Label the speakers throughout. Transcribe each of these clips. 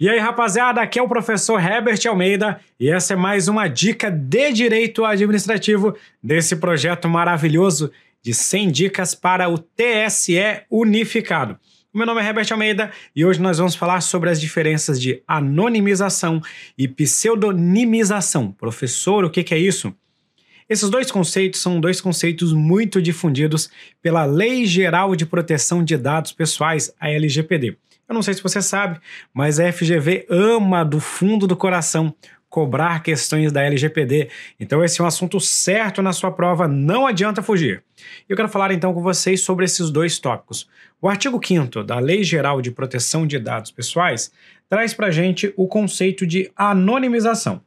Speaker 1: E aí, rapaziada, aqui é o professor Herbert Almeida e essa é mais uma dica de direito administrativo desse projeto maravilhoso de 100 dicas para o TSE unificado. Meu nome é Herbert Almeida e hoje nós vamos falar sobre as diferenças de anonimização e pseudonimização. Professor, o que, que é isso? Esses dois conceitos são dois conceitos muito difundidos pela Lei Geral de Proteção de Dados Pessoais, a LGPD. Eu não sei se você sabe, mas a FGV ama do fundo do coração cobrar questões da LGPD. Então esse é um assunto certo na sua prova, não adianta fugir. Eu quero falar então com vocês sobre esses dois tópicos. O artigo 5 da Lei Geral de Proteção de Dados Pessoais traz para gente o conceito de anonimização,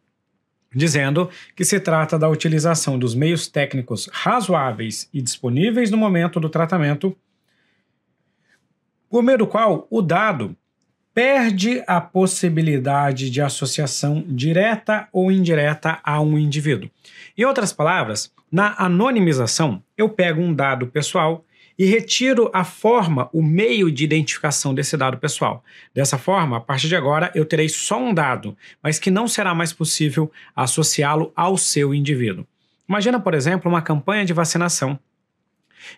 Speaker 1: dizendo que se trata da utilização dos meios técnicos razoáveis e disponíveis no momento do tratamento meio do qual o dado perde a possibilidade de associação direta ou indireta a um indivíduo. Em outras palavras, na anonimização, eu pego um dado pessoal e retiro a forma, o meio de identificação desse dado pessoal. Dessa forma, a partir de agora, eu terei só um dado, mas que não será mais possível associá-lo ao seu indivíduo. Imagina, por exemplo, uma campanha de vacinação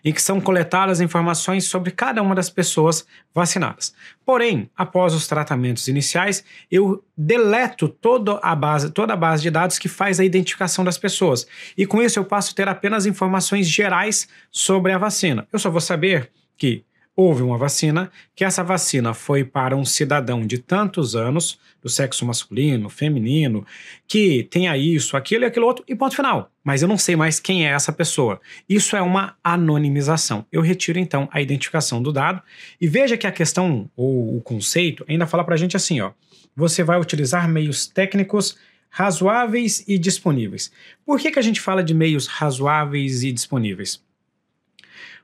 Speaker 1: em que são coletadas informações sobre cada uma das pessoas vacinadas. Porém, após os tratamentos iniciais, eu deleto toda a base, toda a base de dados que faz a identificação das pessoas. E com isso eu passo a ter apenas informações gerais sobre a vacina. Eu só vou saber que houve uma vacina, que essa vacina foi para um cidadão de tantos anos, do sexo masculino, feminino, que tenha isso, aquilo e aquilo outro, e ponto final. Mas eu não sei mais quem é essa pessoa. Isso é uma anonimização. Eu retiro então a identificação do dado e veja que a questão ou o conceito ainda fala para a gente assim, ó. Você vai utilizar meios técnicos razoáveis e disponíveis. Por que, que a gente fala de meios razoáveis e disponíveis?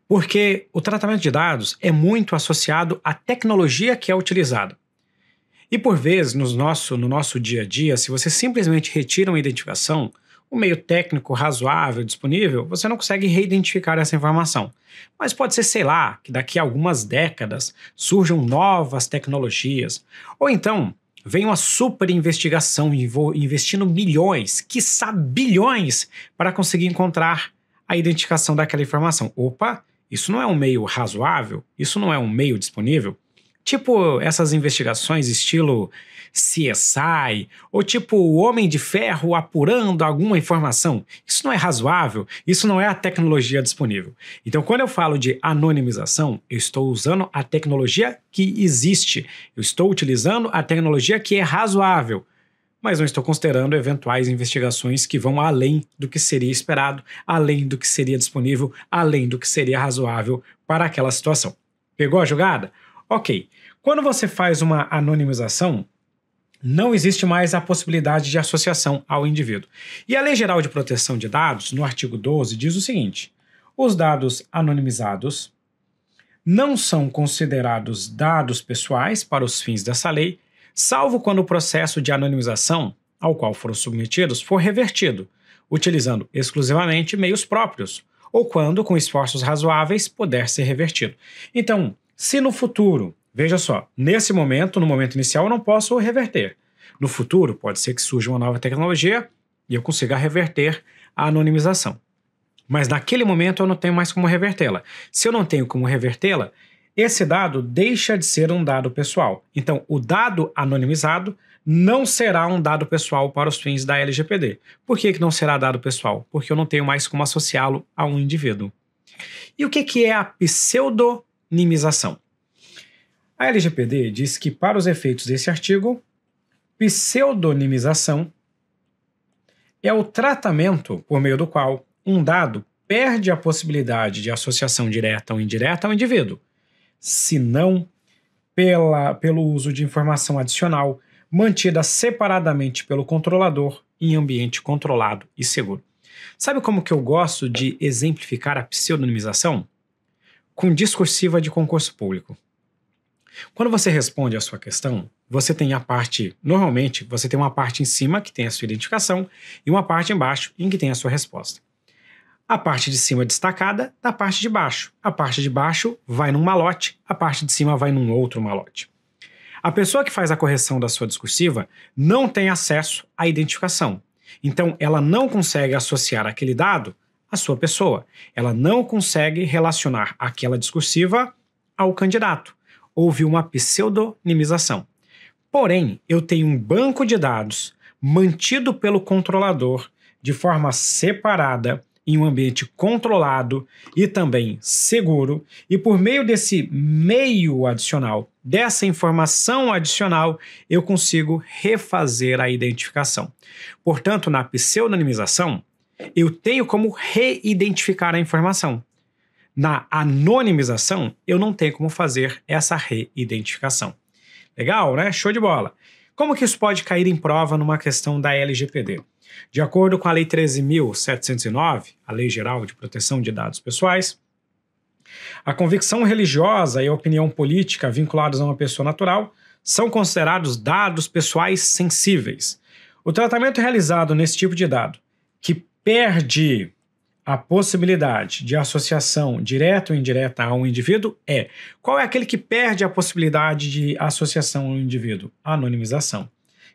Speaker 1: Porque o tratamento de dados é muito associado à tecnologia que é utilizada. E por vezes, no nosso, no nosso dia a dia, se você simplesmente retira uma identificação, um meio técnico razoável disponível, você não consegue reidentificar essa informação. Mas pode ser, sei lá, que daqui a algumas décadas surjam novas tecnologias. Ou então, vem uma super investigação investindo milhões, quiçá bilhões, para conseguir encontrar a identificação daquela informação. Opa, isso não é um meio razoável? Isso não é um meio disponível? Tipo essas investigações estilo CSI, ou tipo o Homem de Ferro apurando alguma informação. Isso não é razoável, isso não é a tecnologia disponível. Então, quando eu falo de anonimização, eu estou usando a tecnologia que existe, eu estou utilizando a tecnologia que é razoável, mas não estou considerando eventuais investigações que vão além do que seria esperado, além do que seria disponível, além do que seria razoável para aquela situação. Pegou a jogada? Ok. Quando você faz uma anonimização, não existe mais a possibilidade de associação ao indivíduo. E a Lei Geral de Proteção de Dados, no artigo 12, diz o seguinte: os dados anonimizados não são considerados dados pessoais para os fins dessa lei, salvo quando o processo de anonimização ao qual foram submetidos for revertido, utilizando exclusivamente meios próprios, ou quando, com esforços razoáveis, puder ser revertido. Então, se no futuro, veja só, nesse momento, no momento inicial, eu não posso reverter. No futuro, pode ser que surja uma nova tecnologia e eu consiga reverter a anonimização. Mas naquele momento eu não tenho mais como revertê-la. Se eu não tenho como revertê-la, esse dado deixa de ser um dado pessoal. Então, o dado anonimizado não será um dado pessoal para os fins da LGPD. Por que, que não será dado pessoal? Porque eu não tenho mais como associá-lo a um indivíduo. E o que, que é a pseudonimização? A LGPD diz que, para os efeitos desse artigo, pseudonimização é o tratamento por meio do qual um dado perde a possibilidade de associação direta ou indireta ao indivíduo, senão pela, pelo uso de informação adicional mantida separadamente pelo controlador em ambiente controlado e seguro. Sabe como que eu gosto de exemplificar a pseudonimização? Com discursiva de concurso público. Quando você responde a sua questão, você tem a parte, normalmente, você tem uma parte em cima que tem a sua identificação e uma parte embaixo em que tem a sua resposta a parte de cima destacada da parte de baixo. A parte de baixo vai num malote, a parte de cima vai num outro malote. A pessoa que faz a correção da sua discursiva não tem acesso à identificação. Então, ela não consegue associar aquele dado à sua pessoa. Ela não consegue relacionar aquela discursiva ao candidato. Houve uma pseudonimização. Porém, eu tenho um banco de dados mantido pelo controlador de forma separada em um ambiente controlado e também seguro, e por meio desse meio adicional, dessa informação adicional, eu consigo refazer a identificação. Portanto, na pseudonimização, eu tenho como reidentificar a informação. Na anonimização, eu não tenho como fazer essa reidentificação. Legal, né? Show de bola. Como que isso pode cair em prova numa questão da LGPD? De acordo com a Lei 13.709, a Lei Geral de Proteção de Dados Pessoais, a convicção religiosa e a opinião política vinculadas a uma pessoa natural são considerados dados pessoais sensíveis. O tratamento realizado nesse tipo de dado, que perde a possibilidade de associação direta ou indireta a um indivíduo é qual é aquele que perde a possibilidade de associação a um indivíduo? Anonimização.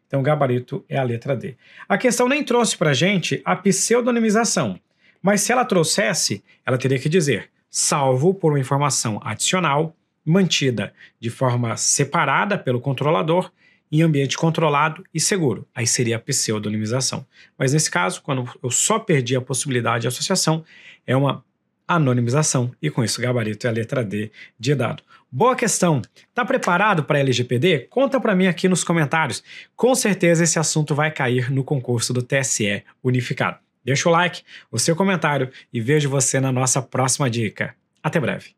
Speaker 1: Então, gabarito é a letra D. A questão nem trouxe para gente a pseudonimização, mas se ela trouxesse, ela teria que dizer salvo por uma informação adicional mantida de forma separada pelo controlador em ambiente controlado e seguro. Aí seria a pseudonimização. Mas nesse caso, quando eu só perdi a possibilidade de associação, é uma anonimização. E com isso, gabarito é a letra D de dado. Boa questão. Tá preparado para LGPD? Conta para mim aqui nos comentários. Com certeza esse assunto vai cair no concurso do TSE unificado. Deixa o like, o seu comentário e vejo você na nossa próxima dica. Até breve.